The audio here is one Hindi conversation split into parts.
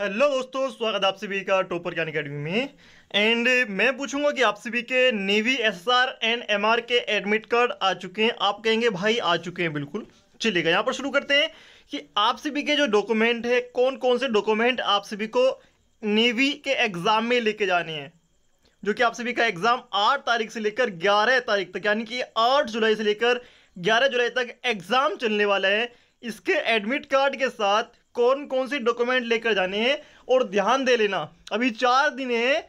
हेलो दोस्तों स्वागत आप सभी का टोपर ज्ञान अकेडमी में एंड मैं पूछूंगा कि आप सभी के नेवी एसएसआर एंड एमआर के एडमिट कार्ड आ चुके हैं आप कहेंगे भाई आ चुके हैं बिल्कुल चलिएगा यहाँ पर शुरू करते हैं कि आप सभी के जो डॉक्यूमेंट है कौन कौन से डॉक्यूमेंट आप सभी को नेवी के एग्ज़ाम में लेके जाने हैं जो कि आप सभी का एग्ज़ाम आठ तारीख से लेकर ग्यारह तारीख तक यानी कि आठ जुलाई से लेकर ग्यारह जुलाई तक एग्ज़ाम चलने वाला है इसके एडमिट कार्ड के साथ कौन कौन से डॉक्यूमेंट लेकर जाने हैं और ध्यान दे लेना अभी चार दिन है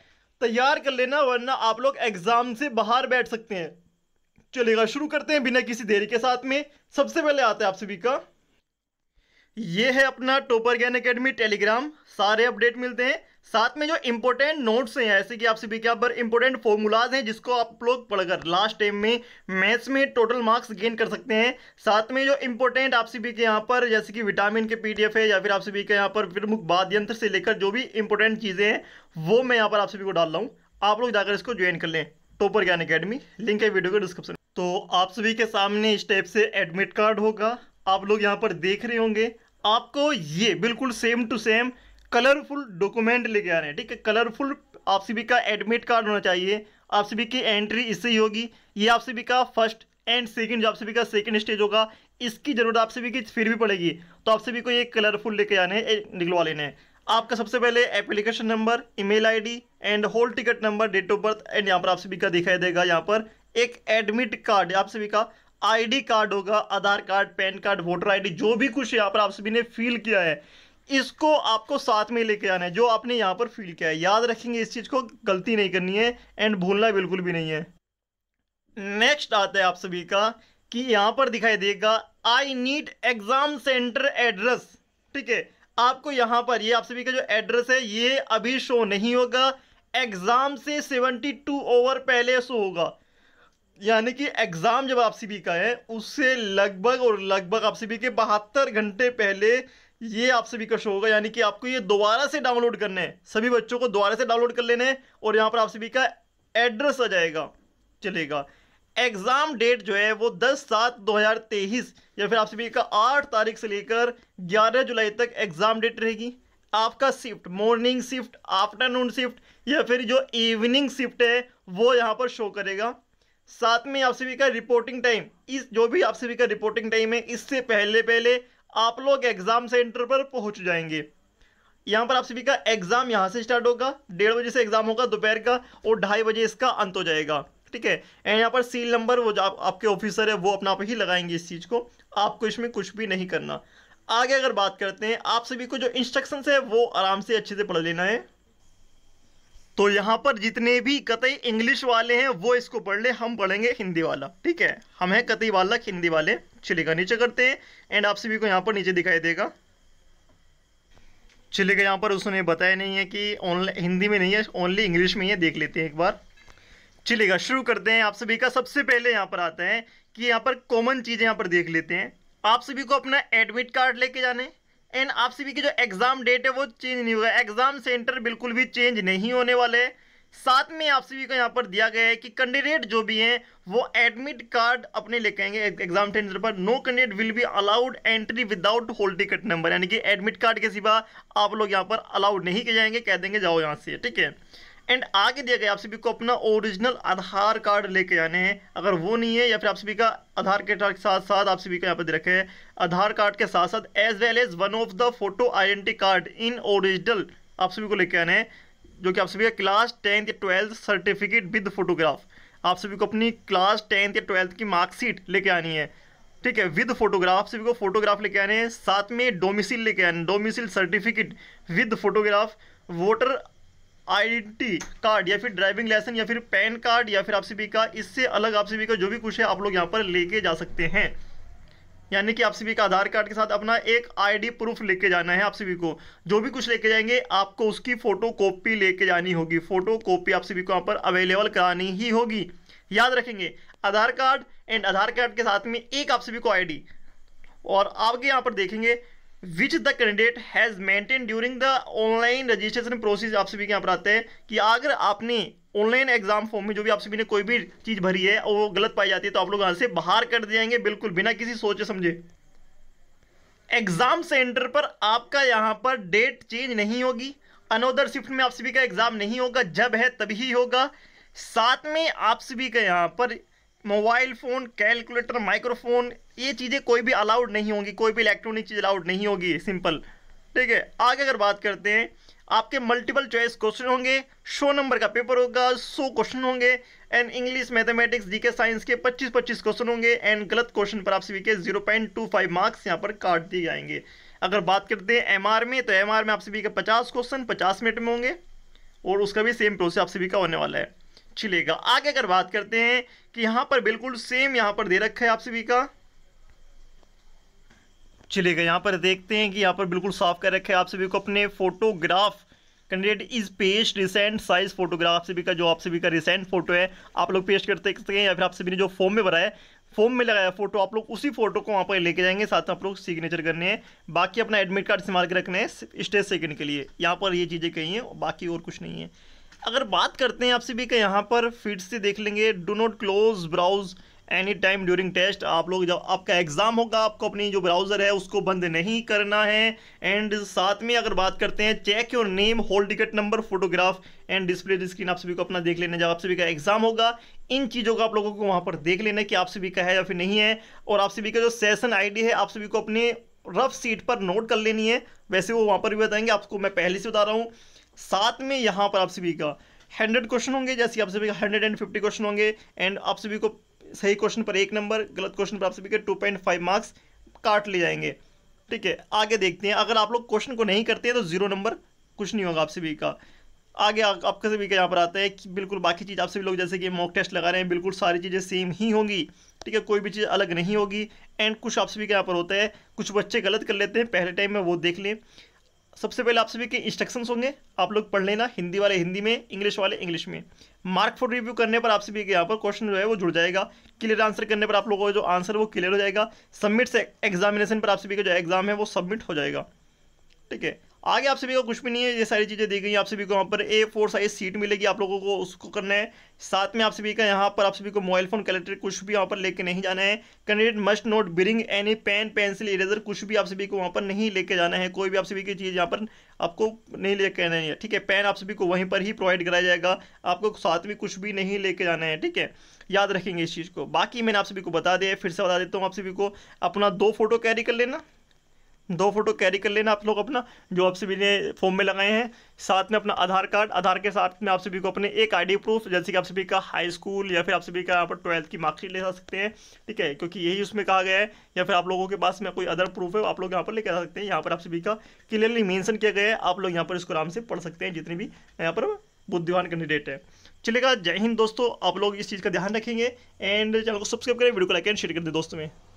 तैयार कर लेना वरना आप लोग एग्ज़ाम से बाहर बैठ सकते हैं चलेगा शुरू करते हैं बिना किसी देरी के साथ में सबसे पहले आता है आप सभी का ये है अपना टोपर ज्ञान अकेडमी टेलीग्राम सारे अपडेट मिलते हैं साथ में जो इंपोर्टेंट नोट्स हैं ऐसे कि आप सभी के पर इंपोर्टेंट फॉर्मूलाज हैं जिसको आप लोग पढ़कर लास्ट टाइम में मैथ्स में टोटल मार्क्स गेन कर सकते हैं साथ में जो इंपोर्टेंट आपसे भी के यहाँ पर जैसे कि विटामिन के पीडीएफ है या फिर आपसे भी के यहाँ पर प्रमुख वाद्य यंत्र से लेकर जो भी इंपॉर्टेंट चीज़ें हैं वो मैं यहाँ पर आप सभी को डाल रहा हूँ आप लोग जाकर इसको ज्वाइन कर लें टोपर ज्ञान अकेडमी लिंक है वीडियो के डिस्क्रिप्शन तो आप सभी के सामने इस टाइप से एडमिट कार्ड होगा आप लोग यहाँ पर देख रहे होंगे आपको ये बिल्कुल same to same colourful document लेके आ रहे हैं ठीक है कलरफुल आप सभी का एडमिट कार्ड होना चाहिए आप सभी की एंट्री इससे ही होगी ये आप सभी का फर्स्ट एंड सेकंड जो आप सभी का सेकंड स्टेज होगा इसकी जरूरत आप सभी की फिर भी पड़ेगी तो आप सभी को ये कलरफुल लेके आने निकलवा लेने हैं आपका सबसे पहले application number email ID and hall ticket number date of birth and यहाँ पर आप सभी का दिखाई देगा यहाँ पर एक एडमिट कार्ड आप सभी का आईडी कार्ड होगा Aadhaar card PAN card voter ID जो भी कुछ यहाँ पर आप सभी ने फील किया है इसको आपको साथ में लेके आना है जो आपने यहाँ पर फील किया है याद रखेंगे इस चीज़ को गलती नहीं करनी है एंड भूलना बिल्कुल भी नहीं है नेक्स्ट आता है आप सभी का कि यहाँ पर दिखाई देगा I need exam centre address ठीक है आपको यहाँ पर ये आप सभी का जो एड्रेस है ये अभी शो नहीं होगा एग्ज़ाम से 72 ओवर पहले शो होगा यानी कि एग्ज़ाम जब आप सभी का है उससे लगभग और लगभग आप सभी के बहत्तर घंटे पहले ये आप सभी का शो होगा यानी कि आपको ये दोबारा से डाउनलोड करने हैं सभी बच्चों को दोबारा से डाउनलोड कर लेने और यहाँ पर आप सभी का एड्रेस आ जाएगा चलेगा एग्ज़ाम डेट जो है वो 10 सात 2023 या फिर आप सभी का 8 तारीख से लेकर 11 जुलाई तक एग्ज़ाम डेट रहेगी आपका shift morning shift afternoon shift या फिर जो इवनिंग शिफ्ट है वो यहाँ पर शो करेगा साथ में आप सभी का रिपोर्टिंग टाइम इस जो भी आप सभी का रिपोर्टिंग टाइम है इससे पहले पहले आप लोग एग्ज़ाम सेंटर पर पहुंच जाएंगे यहाँ पर आप सभी का एग्ज़ाम यहाँ से स्टार्ट होगा डेढ़ बजे से एग्ज़ाम होगा दोपहर का और ढाई बजे इसका अंत हो जाएगा ठीक है एंड यहाँ पर सील नंबर वो आप, आपके ऑफिसर है वो अपना आप ही लगाएंगे इस चीज़ को आपको इसमें कुछ भी नहीं करना आगे अगर बात करते हैं आप सभी को जो इंस्ट्रक्शंस है वो आराम से अच्छे से पढ़ लेना है तो यहाँ पर जितने भी कतई इंग्लिश वाले हैं वो इसको पढ़ ले हम पढ़ेंगे हिंदी वाला ठीक है हम हैं कतई वाला हिंदी वाले चलेगा नीचे करते हैं एंड आप सभी को यहाँ पर नीचे दिखाई देगा चलेगा यहाँ पर उसने बताया नहीं है कि ऑनलाइन हिंदी में नहीं है ओनली इंग्लिश में ही है देख लेते हैं एक बार चलेगा शुरू करते हैं आप सभी का सबसे पहले यहाँ पर आता है कि यहाँ पर कॉमन चीज़ें यहाँ पर देख लेते हैं आप सभी को अपना एडमिट कार्ड लेके जाने एंड आप सभी की जो एग्ज़ाम डेट है वो चेंज नहीं होगा एग्ज़ाम सेंटर बिल्कुल भी चेंज नहीं होने वाले साथ में आप सभी को यहाँ पर दिया गया है कि कैंडिडेट जो भी हैं वो एडमिट कार्ड अपने लेके आएंगे एग्जाम सेंटर पर no candidate will be allowed entry without hall ticket number यानी कि एडमिट कार्ड के सिवा आप लोग यहाँ पर अलाउड नहीं किए जाएंगे कह देंगे जाओ यहाँ से ठीक है एंड आगे दिया गया आप सभी को अपना ओरिजिनल आधार कार्ड लेके आने हैं अगर वो नहीं है या फिर आप सभी का आधार के साथ साथ आप सभी को यहाँ पर दे रखे आधार कार्ड के साथ साथ as well as one of the photo identity card in original आप सभी को लेके आने हैं जो कि आप सभी का क्लास टेंथ या ट्वेल्थ सर्टिफिकेट विद फोटोग्राफ आप सभी को अपनी क्लास टेंथ या ट्वेल्थ की मार्कशीट लेके आनी है ठीक है विद फोटोग्राफ सभी को फोटोग्राफ लेके आने हैं साथ में डोमिसिल लेके आने domicile certificate with photograph voter identity card या फिर ड्राइविंग लाइसेंस या फिर पैन कार्ड या फिर आपसी का इससे अलग बी का जो भी कुछ है आप लोग यहाँ पर लेके जा सकते हैं यानी कि आप बी का आधार कार्ड के साथ अपना एक आईडी प्रूफ लेके जाना है आपसी बी को जो भी कुछ लेके जाएंगे आपको उसकी फोटो कॉपी लेके जानी होगी फोटो कॉपी आप बी को यहाँ पर अवेलेबल करानी ही होगी याद रखेंगे Aadhaar card and Aadhaar card के साथ में एक आप बी को आई और आपके यहाँ पर देखेंगे which the candidate has maintain during the online registration process आप सभी के यहाँ पर आते हैं कि अगर आपने ऑनलाइन एग्जाम फॉर्म में जो भी आप सभी ने कोई भी चीज़ भरी है वो गलत पाई जाती है तो आप लोग यहाँ से बाहर कर दिए जाएंगे बिल्कुल बिना किसी सोचे समझे एग्जाम सेंटर पर आपका यहाँ पर डेट चेंज नहीं होगी अनोदर शिफ्ट में आप सभी का एग्जाम नहीं होगा जब है तभी होगा साथ में आप सभी का यहाँ पर मोबाइल फ़ोन कैलकुलेटर माइक्रोफोन ये चीज़ें कोई भी अलाउड नहीं होंगी कोई भी इलेक्ट्रॉनिक चीज़ अलाउड नहीं होगी सिंपल ठीक है आगे अगर बात करते हैं आपके मल्टीपल चॉइस क्वेश्चन होंगे सौ नंबर का पेपर होगा सौ क्वेश्चन होंगे and English mathematics GK science के 25-25 क्वेश्चन होंगे एंड गलत क्वेश्चन पर आप सभी के 0.25 मार्क्स यहाँ पर काट दिए जाएंगे अगर बात करते हैं एमआर में तो एमआर में आप सभी के 50 क्वेश्चन 50 मिनट में होंगे और उसका भी सेम प्रोसेस आप सभी का होने वाला है चलेगा आगे अगर बात करते हैं कि यहां पर बिल्कुल सेम यहां पर दे रखा है आप सभी का चलेगा यहां पर देखते हैं कि यहां पर बिल्कुल साफ कर रखा है आप सभी को अपने photograph candidate is paste recent size photograph से का जो आप सभी का रिसेंट फोटो है आप लोग पेस्ट करते हैं या फिर आप सभी ने जो फॉर्म में भरा है फॉर्म में लगाया फोटो आप लोग उसी फोटो को वहाँ पर लेके जाएंगे साथ में आप लोग सिग्नेचर करने हैं बाकी अपना एडमिट कार्ड इस्तेमाल कर रखना है स्टेज सेकंड के लिए यहाँ पर ये चीज़ें कही हैं बाकी और कुछ नहीं है अगर बात करते हैं आपसे भी कि यहाँ पर फिर से देख लेंगे do not close browse any time during test आप लोग जब आपका एग्ज़ाम होगा आपको अपनी जो ब्राउज़र है उसको बंद नहीं करना है एंड साथ में अगर बात करते हैं check your name hall ticket number photograph and display screen आप सभी को अपना देख लेना जब आप सभी का एग्ज़ाम होगा इन चीज़ों का आप लोगों को वहाँ पर देख लेना कि आप सभी का है या फिर नहीं है और आप सभी का जो सेशन आई है आप सभी को अपने रफ सीट पर नोट कर लेनी है वैसे वो वहाँ पर भी बताएंगे आपको मैं पहले से बता रहा हूँ साथ में यहाँ पर आप सभी का हंड्रेड क्वेश्चन होंगे जैसे आप सभी का हंड्रेड एंड फिफ्टी क्वेश्चन होंगे एंड आप सभी को सही क्वेश्चन पर एक नंबर गलत क्वेश्चन पर आप सभी के टू पॉइंट फाइव मार्क्स काट ले जाएंगे ठीक है आगे देखते हैं अगर आप लोग क्वेश्चन को नहीं करते हैं तो जीरो नंबर कुछ नहीं होगा आप सभी का आगे आ, आपके सभी का यहाँ पर आता है कि बिल्कुल बाकी चीज़ आप सभी लोग जैसे कि मॉक टेस्ट लगा रहे हैं बिल्कुल सारी चीज़ें सेम ही होंगी ठीक है कोई भी चीज़ अलग नहीं होगी एंड कुछ आप सभी का यहाँ पर होता है कुछ बच्चे गलत कर लेते हैं पहले टाइम में वो देख लें सबसे पहले आप सभी के इंस्ट्रक्शंस होंगे आप लोग पढ़ लेना हिंदी वाले हिंदी में इंग्लिश वाले इंग्लिश में मार्क फॉर रिव्यू करने पर आप सभी के यहाँ पर क्वेश्चन जो है वो जुड़ जाएगा क्लियर आंसर करने पर आप लोगों का जो आंसर वो क्लियर हो जाएगा सबमिट से एग्जामिनेशन पर आप सभी का जो एग्जाम है वो सबमिट हो जाएगा ठीक है आगे आप सभी को कुछ भी नहीं है ये सारी चीज़ें दी गई आप सभी को यहाँ पर ए फोर साइज सीट मिलेगी आप लोगों को उसको करना है साथ में आप सभी का यहाँ पर आप सभी को मोबाइल फोन कलेक्टर कुछ भी यहाँ पर लेके नहीं जाना है candidate must not bring any pen pencil eraser कुछ भी आप सभी को वहाँ पर नहीं लेके जाना है कोई भी आप सभी की चीज़ यहाँ पर आपको नहीं लेके आना है ठीक है पेन आप सभी को वहीं पर ही प्रोवाइड कराया जाएगा आपको साथ में कुछ भी नहीं लेके जाना है ठीक है याद रखेंगे इस चीज़ को बाकी मैंने आप सभी को बता दिया फिर से बता देता हूँ आप सभी को अपना दो फोटो कैरी कर लेना दो फोटो कैरी कर लेना आप लोग अपना जो आप सभी ने फॉर्म में लगाए हैं साथ में अपना आधार कार्ड आधार के साथ में आप सभी को अपने एक आईडी प्रूफ जैसे कि आप सभी का हाई स्कूल या फिर आप सभी का यहाँ पर ट्वेल्थ की मार्कशीट ले जा सकते हैं ठीक है क्योंकि यही उसमें कहा गया है या फिर आप लोगों के पास में कोई अदर प्रूफ है आप लोग यहाँ पर लेके आ सकते हैं यहाँ पर आप सभी का क्लियरली मैंसन किया गया है आप लोग यहाँ पर इसको आराम से पढ़ सकते हैं जितने भी यहाँ पर बुद्धिवान कैंडिडेट है चलेगा जय हिंद दोस्तों आप लोग इस चीज़ का ध्यान रखेंगे एंड चैनल को सब्सक्राइब करें वीडियो को लाइक एंड शेयर कर दें दोस्तों में